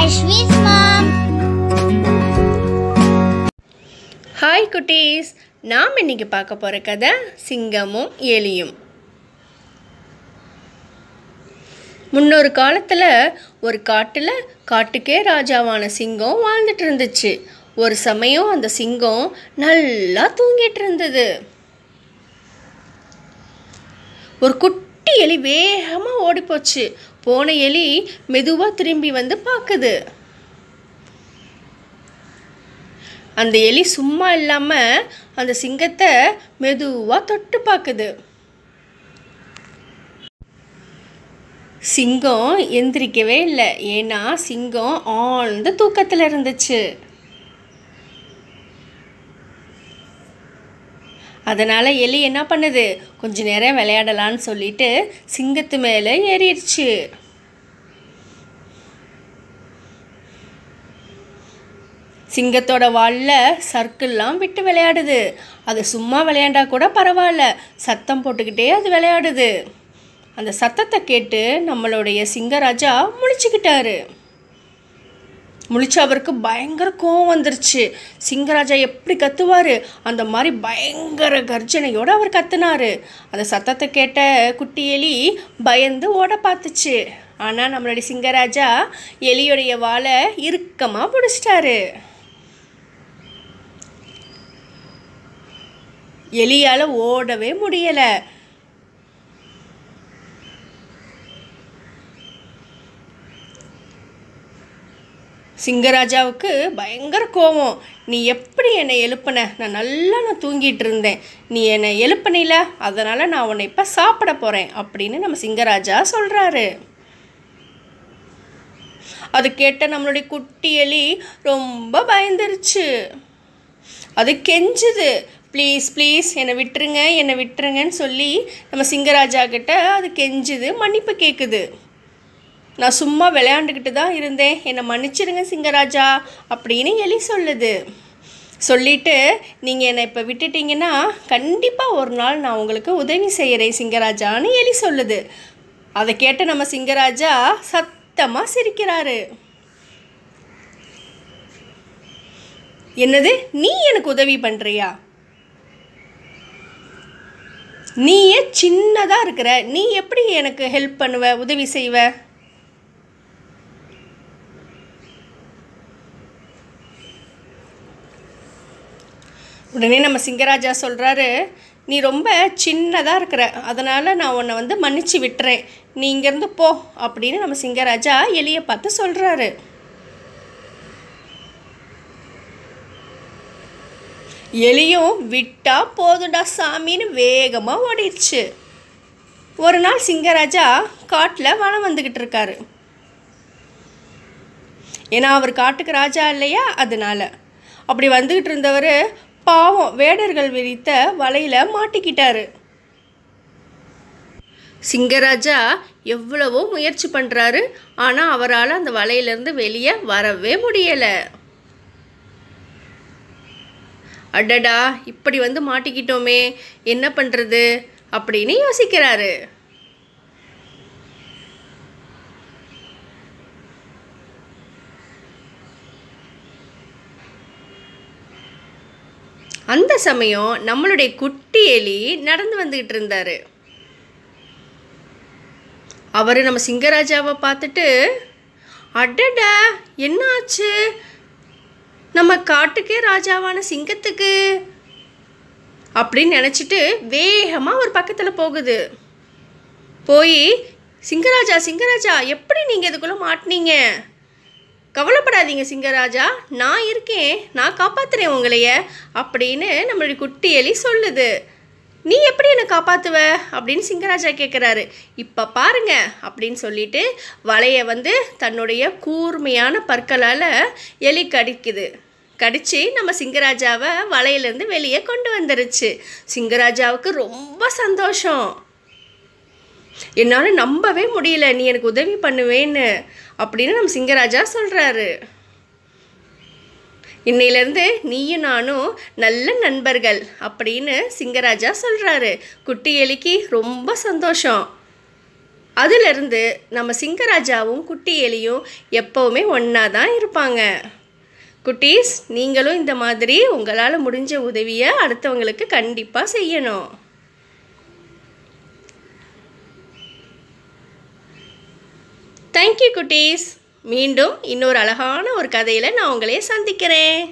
அஸ்விஸ் மாம் hi குட்டீஸ் நாம் இன்னைக்கு பார்க்க போற கதை சிங்கமும் எலியும் முன்னொரு காலத்தில் ஒரு காட்டில் காட்டுக்கே ராஜாவான சிங்கம் வாழ்ந்துட்டு இருந்துச்சு ஒரு சமயம் அந்த சிங்கம் நல்லா தூங்கிட்டு இருந்தது ஒரு குட் எலி வேகமாக ஓடிப்போச்சு போன எலி மெதுவாக திரும்பி வந்து பார்க்குது அந்த எலி சும்மா இல்லாமல் அந்த சிங்கத்தை மெதுவாக தொட்டு பார்க்குது சிங்கம் எந்திரிக்கவே இல்லை ஏன்னா சிங்கம் ஆழ்ந்த தூக்கத்தில் இருந்துச்சு அதனால் எலி என்ன பண்ணுது கொஞ்ச நேரம் விளையாடலான்னு சொல்லிட்டு சிங்கத்து மேலே ஏறிடுச்சு சிங்கத்தோட வாலில் சர்க்கிள்லாம் விட்டு விளையாடுது அது சும்மா விளையாண்டா கூட பரவாயில்ல சத்தம் போட்டுக்கிட்டே அது விளையாடுது அந்த சத்தத்தை கேட்டு நம்மளுடைய சிங்கராஜா முழிச்சுக்கிட்டாரு அவருக்கு பயங்கர கோவம் வந்துருச்சு சிங்கராஜா எப்படி கத்துவார் அந்த மாதிரி பயங்கர கர்ஜனையோடு அவர் கத்துனார் அந்த சத்தத்தை கேட்ட குட்டி எலி பயந்து ஓட பார்த்துச்சு ஆனால் நம்மளுடைய சிங்கராஜா எலியுடைய வாழை இறுக்கமாக பிடிச்சிட்டாரு எலியால் ஓடவே முடியலை சிங்கராஜாவுக்கு பயங்கர கோபம் நீ எப்படி என்னை எழுப்பின நான் நல்லா நான் தூங்கிட்டு இருந்தேன் நீ என்னை எழுப்பினில அதனால் நான் உன்னை இப்போ சாப்பிட போகிறேன் அப்படின்னு நம்ம சிங்கராஜா சொல்கிறாரு அது கேட்ட நம்மளுடைய குட்டி எலி ரொம்ப பயந்துருச்சு அது கெஞ்சுது ப்ளீஸ் ப்ளீஸ் என்னை விட்டுருங்க என்னை விட்டுருங்கன்னு சொல்லி நம்ம சிங்கராஜா கிட்ட அது கெஞ்சுது மன்னிப்பு கேட்குது நான் சும்மா விளையாண்டுக்கிட்டு தான் இருந்தேன் என்னை மன்னிச்சிருங்க சிங்கராஜா அப்படின்னு எலி சொல்லுது சொல்லிவிட்டு நீங்கள் என்னை இப்போ விட்டுட்டீங்கன்னா கண்டிப்பாக ஒரு நாள் நான் உங்களுக்கு உதவி செய்கிறேன் சிங்கராஜான்னு எலி சொல்லுது அதை கேட்ட நம்ம சிங்கராஜா சத்தமாக சிரிக்கிறாரு என்னது நீ எனக்கு உதவி பண்ணுறியா நீயே சின்னதாக இருக்கிற நீ எப்படி எனக்கு ஹெல்ப் பண்ணுவ உதவி செய்வ உடனே நம்ம சிங்கராஜா சொல்கிறாரு நீ ரொம்ப சின்னதாக இருக்கிற அதனால் நான் உன்னை வந்து மன்னிச்சு விட்டுறேன் நீ இங்கேருந்து போ அப்படின்னு நம்ம சிங்கராஜா எலியை பார்த்து சொல்கிறாரு எலியும் விட்டா போதுடா சாமின்னு வேகமாக ஓடிடுச்சு ஒரு நாள் சிங்கராஜா காட்டில் வனம் வந்துக்கிட்டு இருக்காரு ஏன்னா அவர் காட்டுக்கு ராஜா இல்லையா அதனால் அப்படி வந்துக்கிட்டு இருந்தவர் பாவம் வேடர்கள் விரித்த வலையில் மாட்டிக்கிட்டாரு சிங்கராஜா எவ்வளவோ முயற்சி பண்ணுறாரு ஆனால் அவரால் அந்த வலையிலேருந்து வெளியே வரவே முடியலை அடடா இப்படி வந்து மாட்டிக்கிட்டோமே என்ன பண்ணுறது அப்படின்னு யோசிக்கிறாரு அந்த சமயம் நம்மளுடைய குட்டி எலி நடந்து வந்துக்கிட்டு இருந்தார் அவர் நம்ம சிங்கராஜாவை பார்த்துட்டு அடடா என்ன ஆச்சு நம்ம காட்டுக்கே ராஜாவான சிங்கத்துக்கு அப்படின்னு நினச்சிட்டு வேகமாக ஒரு பக்கத்தில் போகுது போய் சிங்கராஜா சிங்கராஜா எப்படி நீங்கள் இதுக்குள்ளே மாட்டினீங்க கவலைப்படாதீங்க சிங்கராஜா நான் இருக்கேன் நான் காப்பாற்றுறேன் உங்களைய அப்படின்னு நம்மளுடைய குட்டி எலி சொல்லுது நீ எப்படி என்னை காப்பாற்றுவ அப்படின்னு சிங்கராஜா கேட்குறாரு இப்போ பாருங்க அப்படின்னு சொல்லிட்டு வலையை வந்து தன்னுடைய கூர்மையான பற்களால் எலி கடிக்குது கடித்து நம்ம சிங்கராஜாவை வலையிலேருந்து வெளியே கொண்டு வந்துருச்சு சிங்கராஜாவுக்கு ரொம்ப சந்தோஷம் என்னால் நம்பவே முடியல நீ எனக்கு உதவி பண்ணுவேன்னு அப்படின்னு நம்ம சிங்கராஜா சொல்கிறாரு இன்னையிலேருந்து நீயும் நானும் நல்ல நண்பர்கள் அப்படின்னு சிங்கராஜா சொல்கிறாரு குட்டி எலிக்கு ரொம்ப சந்தோஷம் அதிலிருந்து நம்ம சிங்கராஜாவும் குட்டி எலியும் எப்போவுமே ஒன்றா தான் இருப்பாங்க குட்டீஸ் நீங்களும் இந்த மாதிரி உங்களால் முடிஞ்ச உதவியை அடுத்தவங்களுக்கு கண்டிப்பாக செய்யணும் தேங்க்யூ குட்டீஸ் மீண்டும் இன்னொரு அழகான ஒரு கதையில் நான் உங்களே சந்திக்கிறேன்